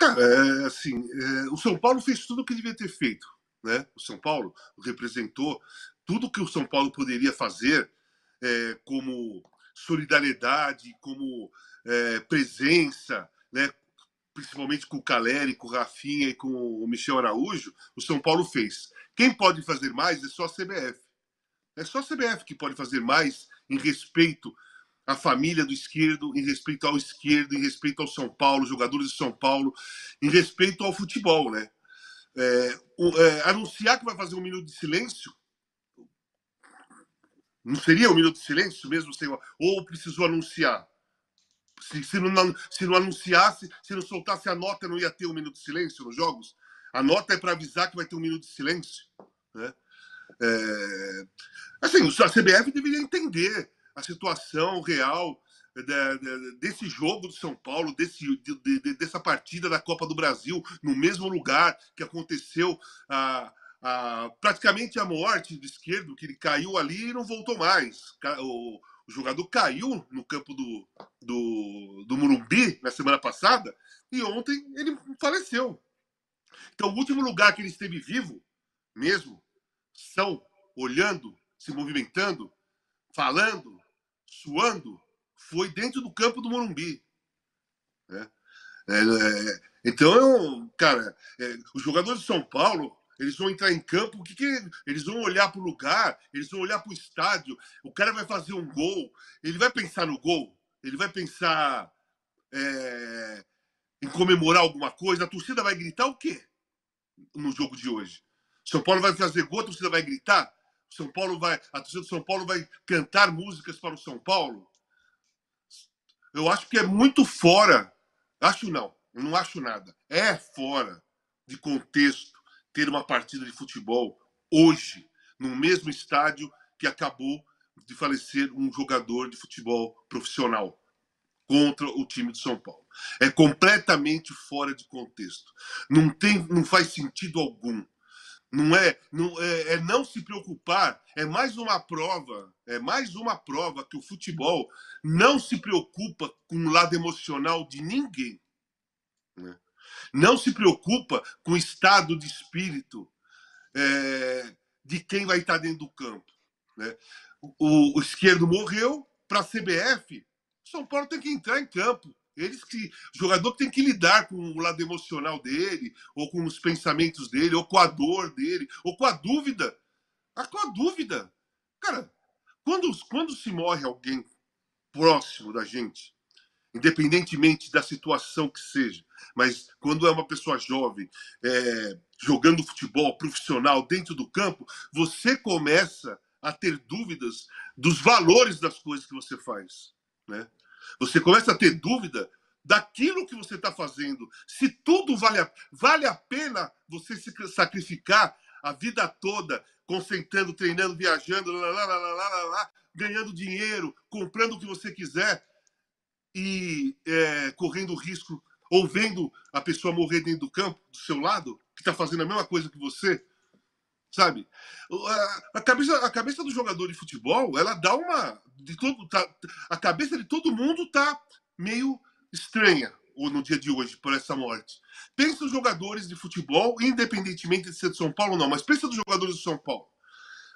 Cara, é, assim, é, o São Paulo fez tudo o que devia ter feito. Né? O São Paulo representou tudo que o São Paulo poderia fazer é, como solidariedade, como presença, né? principalmente com o Caleri, com o Rafinha e com o Michel Araújo, o São Paulo fez. Quem pode fazer mais é só a CBF. É só a CBF que pode fazer mais em respeito a família do esquerdo, em respeito ao esquerdo, em respeito ao São Paulo, jogadores de São Paulo, em respeito ao futebol, né? É, o, é, anunciar que vai fazer um minuto de silêncio, não seria um minuto de silêncio mesmo, Ou precisou anunciar? Se, se, não, se não anunciasse, se não soltasse a nota, não ia ter um minuto de silêncio nos jogos? A nota é para avisar que vai ter um minuto de silêncio, né? É, assim, a CBF deveria entender a situação real né, né, desse jogo do São Paulo, desse, de, de, dessa partida da Copa do Brasil, no mesmo lugar que aconteceu a, a, praticamente a morte do esquerdo, que ele caiu ali e não voltou mais. O, o jogador caiu no campo do, do, do Murumbi na semana passada e ontem ele faleceu. Então, o último lugar que ele esteve vivo, mesmo, são olhando, se movimentando, falando, suando foi dentro do campo do Morumbi. Né? É, é, então, é cara, é, os jogadores de São Paulo, eles vão entrar em campo, o que, que eles vão olhar para o lugar, eles vão olhar para o estádio, o cara vai fazer um gol, ele vai pensar no gol, ele vai pensar é, em comemorar alguma coisa, a torcida vai gritar o quê no jogo de hoje? São Paulo vai fazer gol, a torcida vai gritar? São Paulo vai, a torcida do São Paulo vai cantar músicas para o São Paulo. Eu acho que é muito fora. Acho não, eu não acho nada. É fora de contexto ter uma partida de futebol hoje no mesmo estádio que acabou de falecer um jogador de futebol profissional contra o time de São Paulo. É completamente fora de contexto. Não tem, não faz sentido algum. Não é, não é, é, não se preocupar. É mais uma prova, é mais uma prova que o futebol não se preocupa com o lado emocional de ninguém. Né? Não se preocupa com o estado de espírito é, de quem vai estar dentro do campo. Né? O, o esquerdo morreu para a CBF. São Paulo tem que entrar em campo. Eles que. O jogador tem que lidar com o lado emocional dele, ou com os pensamentos dele, ou com a dor dele, ou com a dúvida. Ah, com a dúvida. Cara, quando, quando se morre alguém próximo da gente, independentemente da situação que seja, mas quando é uma pessoa jovem, é, jogando futebol profissional dentro do campo, você começa a ter dúvidas dos valores das coisas que você faz, né? Você começa a ter dúvida daquilo que você está fazendo. Se tudo vale a, vale a pena você se sacrificar a vida toda, concentrando, treinando, viajando, lá, lá, lá, lá, ganhando dinheiro, comprando o que você quiser e é, correndo risco ou vendo a pessoa morrer dentro do campo, do seu lado, que está fazendo a mesma coisa que você, sabe? A cabeça, a cabeça do jogador de futebol, ela dá uma. De todo, tá, a cabeça de todo mundo tá meio estranha ou no dia de hoje por essa morte. Pensa os jogadores de futebol, independentemente de ser de São Paulo ou não, mas pensa dos jogadores de São Paulo.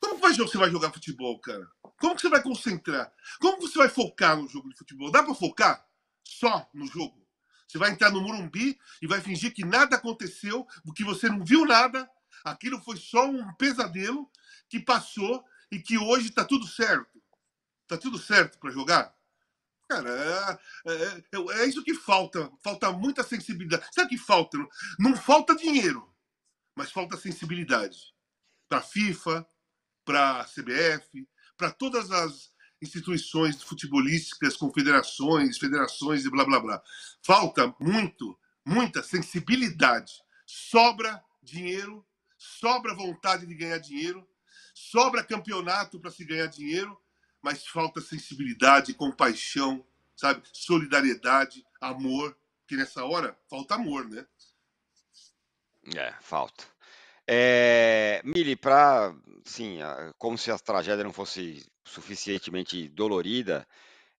Como que você vai jogar futebol, cara? Como que você vai concentrar? Como você vai focar no jogo de futebol? Dá para focar só no jogo? Você vai entrar no Murumbi e vai fingir que nada aconteceu, que você não viu nada, Aquilo foi só um pesadelo que passou e que hoje está tudo certo. Está tudo certo para jogar. Cara, é, é, é, é, isso que falta. Falta muita sensibilidade. Sabe o que falta? Não falta dinheiro, mas falta sensibilidade. Para a FIFA, para a CBF, para todas as instituições futebolísticas, confederações, federações e blá blá blá. Falta muito, muita sensibilidade. Sobra dinheiro sobra vontade de ganhar dinheiro, sobra campeonato para se ganhar dinheiro, mas falta sensibilidade, compaixão, sabe? Solidariedade, amor, que nessa hora falta amor, né? É, falta. É, Mili, para, sim, como se a tragédia não fosse suficientemente dolorida,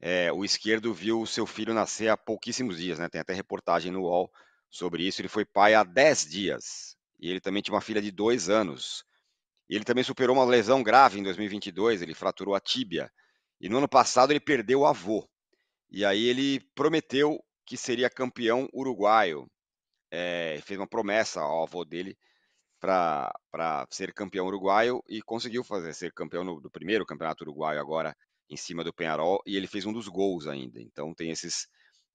é, o esquerdo viu o seu filho nascer há pouquíssimos dias, né? Tem até reportagem no UOL sobre isso. Ele foi pai há 10 dias. E ele também tinha uma filha de dois anos. ele também superou uma lesão grave em 2022, ele fraturou a tíbia. E no ano passado ele perdeu o avô. E aí ele prometeu que seria campeão uruguaio. É, fez uma promessa ao avô dele para ser campeão uruguaio e conseguiu fazer ser campeão no, do primeiro campeonato uruguaio agora em cima do Penharol e ele fez um dos gols ainda. Então tem esses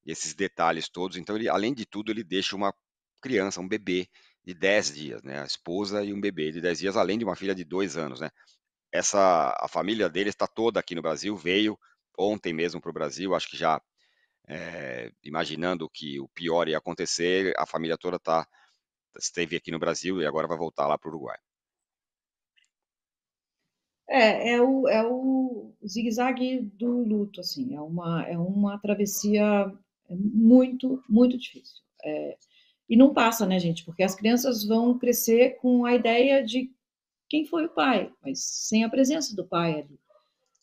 esses detalhes todos. Então ele, além de tudo, ele deixa uma criança, um bebê de 10 dias, né? A esposa e um bebê de 10 dias, além de uma filha de 2 anos, né? Essa, a família dele está toda aqui no Brasil, veio ontem mesmo para o Brasil, acho que já é, imaginando que o pior ia acontecer, a família toda tá, esteve aqui no Brasil e agora vai voltar lá para o Uruguai. É, é o, é o zigue-zague do luto, assim, é uma, é uma travessia é muito, muito difícil. É, e não passa, né, gente? Porque as crianças vão crescer com a ideia de quem foi o pai, mas sem a presença do pai ali.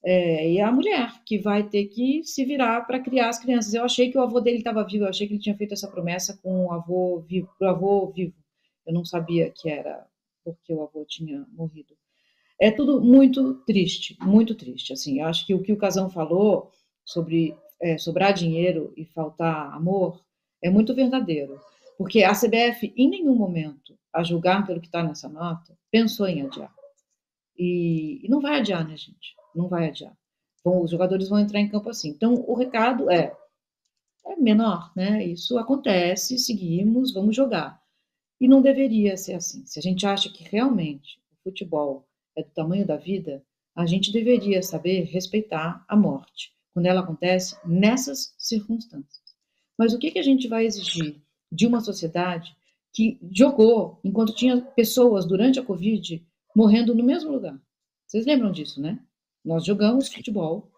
É, e a mulher que vai ter que se virar para criar as crianças. Eu achei que o avô dele estava vivo, eu achei que ele tinha feito essa promessa com o avô vivo, pro avô vivo. Eu não sabia que era porque o avô tinha morrido. É tudo muito triste, muito triste. Assim, eu acho que o que o Casão falou sobre é, sobrar dinheiro e faltar amor é muito verdadeiro. Porque a CBF, em nenhum momento, a julgar pelo que está nessa nota, pensou em adiar. E, e, não vai adiar, né, gente? Não vai adiar. Bom, os jogadores vão entrar em campo assim. Então, o recado é, é menor, né? Isso acontece, seguimos, vamos jogar. E não deveria ser assim. Se a gente acha que realmente o futebol é do tamanho da vida, a gente deveria saber respeitar a morte quando ela acontece nessas circunstâncias. Mas o que, que a gente vai exigir de uma sociedade que jogou enquanto tinha pessoas durante a Covid morrendo no mesmo lugar. Vocês lembram disso, né? Nós jogamos futebol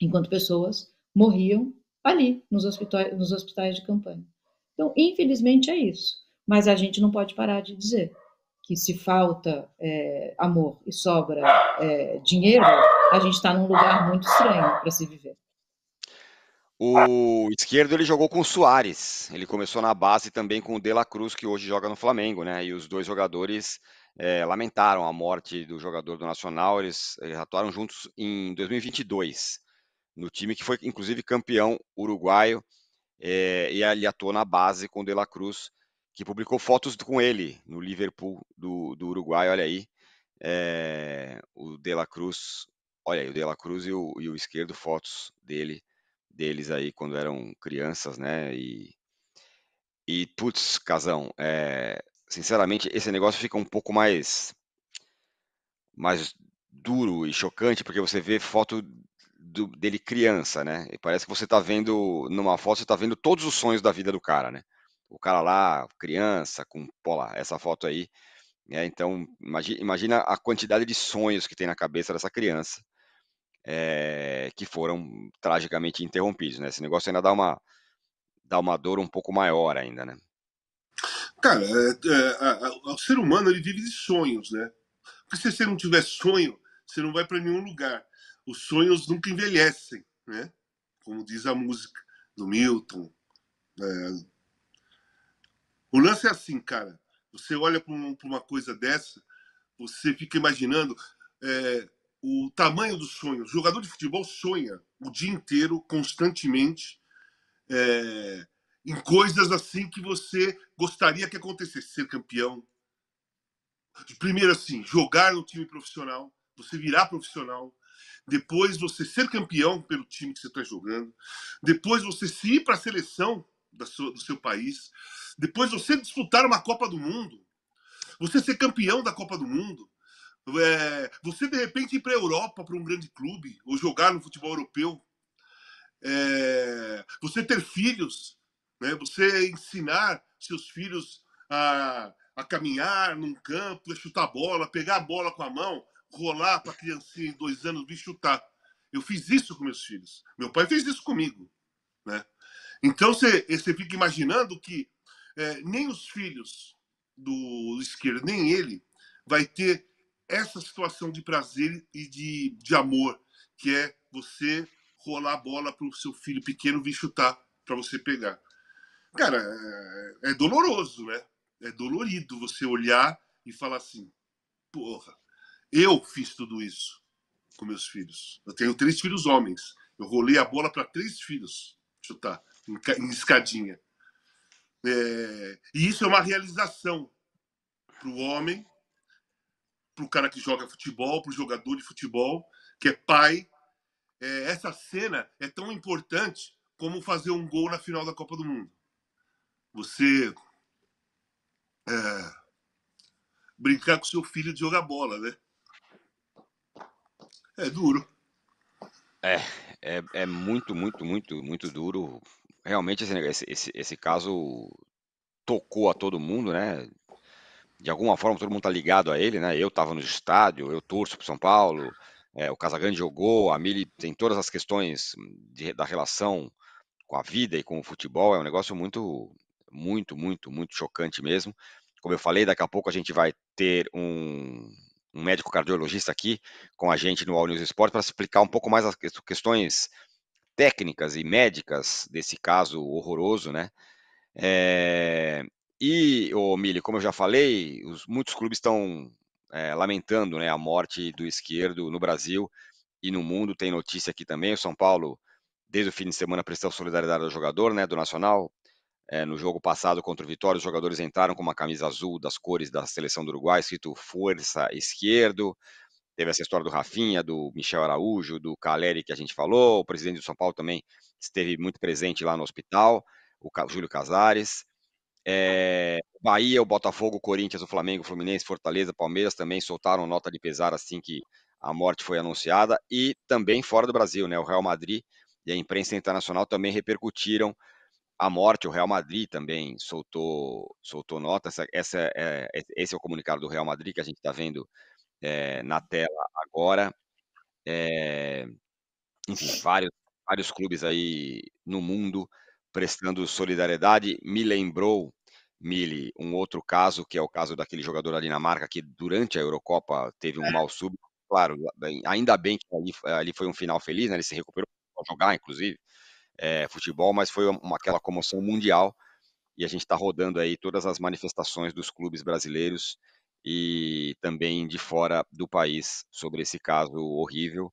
enquanto pessoas morriam ali, nos hospitais, nos hospitais de campanha. Então, infelizmente, é isso. Mas a gente não pode parar de dizer que se falta é, amor e sobra é, dinheiro, a gente está num lugar muito estranho para se viver. O esquerdo ele jogou com o Soares. Ele começou na base também com o De La Cruz, que hoje joga no Flamengo, né? E os dois jogadores é, lamentaram a morte do jogador do Nacional. Eles, eles, é, atuaram juntos em 2022, no time que foi inclusive campeão uruguaio. É, e ele atuou na base com o De La Cruz, que publicou fotos com ele no Liverpool do, do Uruguai. Olha aí, é, o De La Cruz. Olha aí, o De La Cruz e o, e o esquerdo, fotos dele deles aí quando eram crianças, né? E, e putz, casão, é, sinceramente, esse negócio fica um pouco mais, mais duro e chocante, porque você vê foto do, dele criança, né? E parece que você tá vendo, numa foto, você tá vendo todos os sonhos da vida do cara, né? O cara lá, criança, com, pô lá, essa foto aí. Né? Então, imagina, imagina a quantidade de sonhos que tem na cabeça dessa criança é, que foram tragicamente interrompidos, né? Esse negócio ainda dá uma, dá uma dor um pouco maior ainda, né? Cara, é, é a, a, o ser humano ele vive de sonhos, né? Porque se você não tiver sonho, você não vai para nenhum lugar. Os sonhos nunca envelhecem, né? Como diz a música do Milton. É... O lance é assim, cara. Você olha para um, uma coisa dessa, você fica imaginando é, o tamanho do sonho. O jogador de futebol sonha o dia inteiro, constantemente, é, em coisas assim que você gostaria que acontecesse. Ser campeão. Primeiro, assim, jogar no time profissional, você virar profissional. Depois, você ser campeão pelo time que você está jogando. Depois, você se ir para a seleção sua, do seu país. Depois, você disputar uma Copa do Mundo. Você ser campeão da Copa do Mundo é, você de repente ir para a Europa, para um grande clube, ou jogar no futebol europeu, é, você ter filhos, né? você ensinar seus filhos a, a caminhar num campo, a chutar bola, pegar a bola com a mão, rolar para a criancinha em dois anos e chutar. Eu fiz isso com meus filhos. Meu pai fez isso comigo. Né? Então você, você fica imaginando que é, nem os filhos do esquerdo, nem ele, vai ter essa situação de prazer e de, de amor, que é você rolar a bola para o seu filho pequeno vir chutar para você pegar. Cara, é, é doloroso, né? É dolorido você olhar e falar assim: porra, eu fiz tudo isso com meus filhos. Eu tenho três filhos homens. Eu rolei a bola para três filhos chutar em, em escadinha. É, e isso é uma realização para o homem para o cara que joga futebol, para o jogador de futebol, que é pai. É, essa cena é tão importante como fazer um gol na final da Copa do Mundo. Você é, brincar com seu filho de jogar bola, né? É duro. É, é, é muito, muito, muito, muito duro. Realmente esse, esse, esse caso tocou a todo mundo, né? de alguma forma todo mundo está ligado a ele, né? Eu estava no estádio, eu torço pro São Paulo, é, o Casagrande jogou, a Mili tem todas as questões de, da relação com a vida e com o futebol, é um negócio muito, muito, muito, muito chocante mesmo. Como eu falei, daqui a pouco a gente vai ter um, um médico cardiologista aqui com a gente no All News Esporte para explicar um pouco mais as questões técnicas e médicas desse caso horroroso, né? É, e, o oh, Mili, como eu já falei, os, muitos clubes estão é, lamentando né, a morte do esquerdo no Brasil e no mundo. Tem notícia aqui também. O São Paulo, desde o fim de semana, prestou solidariedade ao jogador né, do Nacional. É, no jogo passado contra o Vitória, os jogadores entraram com uma camisa azul das cores da seleção do Uruguai, escrito Força Esquerdo. Teve essa história do Rafinha, do Michel Araújo, do Caleri que a gente falou. O presidente do São Paulo também esteve muito presente lá no hospital, o Júlio Casares. É, Bahia, o Botafogo, o Corinthians, o Flamengo, o Fluminense, Fortaleza, Palmeiras também soltaram nota de pesar assim que a morte foi anunciada e também fora do Brasil, né? O Real Madrid e a imprensa internacional também repercutiram a morte. O Real Madrid também soltou soltou nota. Essa, essa é, esse é o comunicado do Real Madrid que a gente está vendo é, na tela agora. É, enfim, vários vários clubes aí no mundo prestando solidariedade. Me lembrou Mili, um outro caso, que é o caso daquele jogador da Dinamarca que durante a Eurocopa teve um é. mal súbito. Claro, ainda bem que ali, ali, foi um final feliz, né? Ele se recuperou para jogar, inclusive, é, futebol, mas foi uma, aquela comoção mundial e a gente está rodando aí todas as manifestações dos clubes brasileiros e também de fora do país sobre esse caso horrível